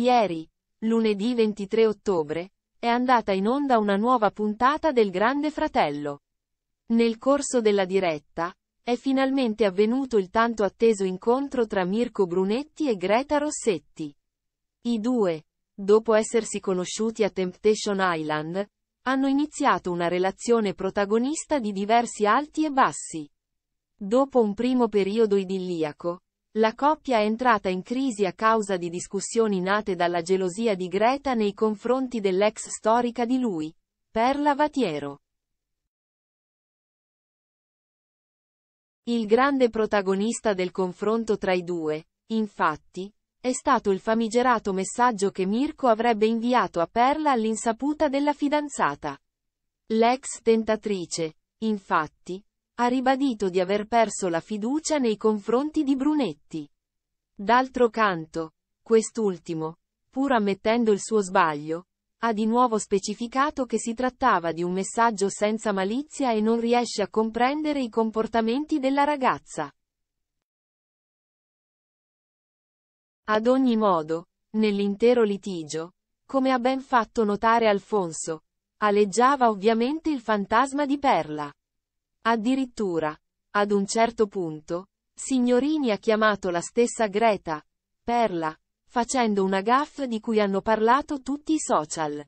Ieri, lunedì 23 ottobre, è andata in onda una nuova puntata del Grande Fratello. Nel corso della diretta, è finalmente avvenuto il tanto atteso incontro tra Mirko Brunetti e Greta Rossetti. I due, dopo essersi conosciuti a Temptation Island, hanno iniziato una relazione protagonista di diversi alti e bassi. Dopo un primo periodo idilliaco, la coppia è entrata in crisi a causa di discussioni nate dalla gelosia di Greta nei confronti dell'ex storica di lui, Perla Vatiero. Il grande protagonista del confronto tra i due, infatti, è stato il famigerato messaggio che Mirko avrebbe inviato a Perla all'insaputa della fidanzata. L'ex tentatrice, infatti, ha ribadito di aver perso la fiducia nei confronti di Brunetti. D'altro canto, quest'ultimo, pur ammettendo il suo sbaglio, ha di nuovo specificato che si trattava di un messaggio senza malizia e non riesce a comprendere i comportamenti della ragazza. Ad ogni modo, nell'intero litigio, come ha ben fatto notare Alfonso, aleggiava ovviamente il fantasma di Perla. Addirittura, ad un certo punto, Signorini ha chiamato la stessa Greta, Perla, facendo una gaffe di cui hanno parlato tutti i social.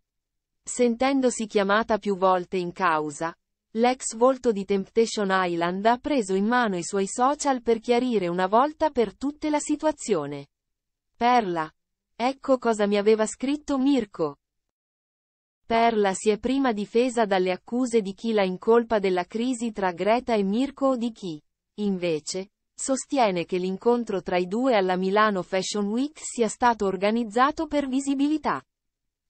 Sentendosi chiamata più volte in causa, l'ex volto di Temptation Island ha preso in mano i suoi social per chiarire una volta per tutte la situazione. Perla. Ecco cosa mi aveva scritto Mirko. Perla si è prima difesa dalle accuse di chi la incolpa della crisi tra Greta e Mirko o di chi, invece, sostiene che l'incontro tra i due alla Milano Fashion Week sia stato organizzato per visibilità.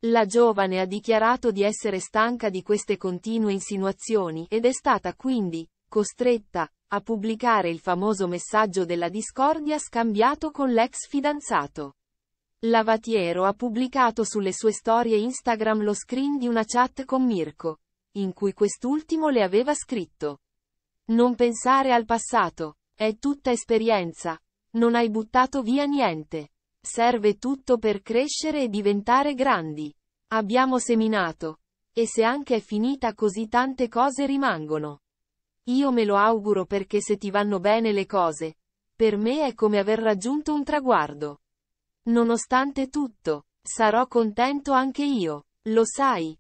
La giovane ha dichiarato di essere stanca di queste continue insinuazioni ed è stata quindi, costretta, a pubblicare il famoso messaggio della discordia scambiato con l'ex fidanzato. Lavatiero ha pubblicato sulle sue storie Instagram lo screen di una chat con Mirko, in cui quest'ultimo le aveva scritto. Non pensare al passato, è tutta esperienza, non hai buttato via niente. Serve tutto per crescere e diventare grandi. Abbiamo seminato. E se anche è finita così tante cose rimangono. Io me lo auguro perché se ti vanno bene le cose, per me è come aver raggiunto un traguardo. Nonostante tutto, sarò contento anche io, lo sai.